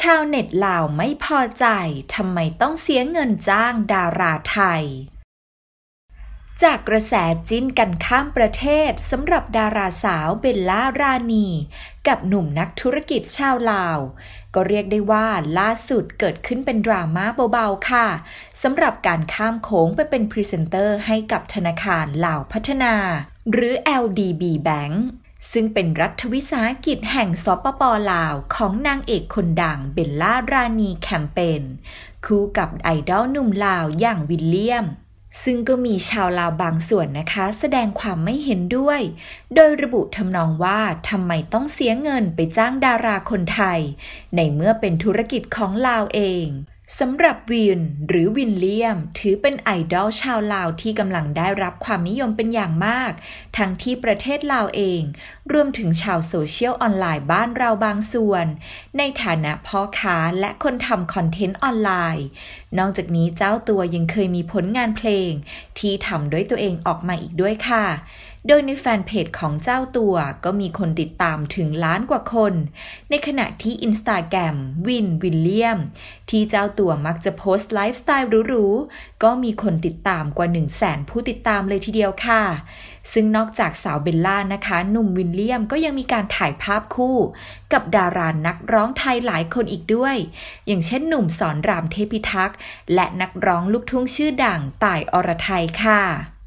ชาวเน็ตลาวไม่พอใจทำไมต้องเสียเงินจ้างดาราไทย จากกระแสจิ้นกันข้ามประเทศสำหรับดาราสาวเบลล่าราณี กับหนุ่มนักธุรกิจชาวลาว ก็เรียกได้ว่าล่าสุดเกิดขึ้นเป็นดราม่าเบาๆค่ะสำหรับการข้ามโค้งไปเป็นพรีเซนเตอร์ให้กับธนาคารลาวพัฒนา หรือ LDB Bank ซึ่งเป็นรัฐวิสาหกิจแห่งสปปลาวของนางเอกคนดังเบลล่ารานีแคมเปญคู่กับไอดอลหนุ่มลาวอย่างวิลเลียม ซึ่งก็มีชาวลาวบางส่วนนะคะ แสดงความไม่เห็นด้วย โดยระบุทำนองว่าทำไมต้องเสียเงินไปจ้างดาราคนไทย ในเมื่อเป็นธุรกิจของลาวเองสำหรับวินหรือวินเลียม ถือเป็นไอดอลชาวลาวที่กำลังได้รับความนิยมเป็นอย่างมาก ทั้งที่ประเทศลาวเองรวมถึงชาวโซเชียลออนไลน์บ้านเราบางส่วน ในฐานะพ่อค้าและคนทำคอนเทนต์ออนไลน์ นอกจากนี้เจ้าตัวยังเคยมีผลงานเพลง ที่ทำด้วยตัวเองออกมาอีกด้วยค่ะโดยในแฟนเพจของเจ้าตัวก็มีคนติดตามถึงล้านกว่าคน ในขณะที่อินสตาแกรมวินวิลเลียม ที่เจ้าตัวมักจะโพสต์ไลฟ์สไตล์หรูๆก็มีคนติดตามกว่า1 0 0 0 0แสนผู้ติดตามเลยทีเดียวค่ะ ซึ่งนอกจากสาวเบลล่านะคะ หนุ่มวินเลียมก็ยังมีการถ่ายภาพคู่ กับดารานักร้องไทยหลายคนอีกด้วย อย่างเช่นหนุ่มสอนรามเทพิทักษ์และนักร้องลูกทุ่งชื่อดังต่ายอรไทยค่ะ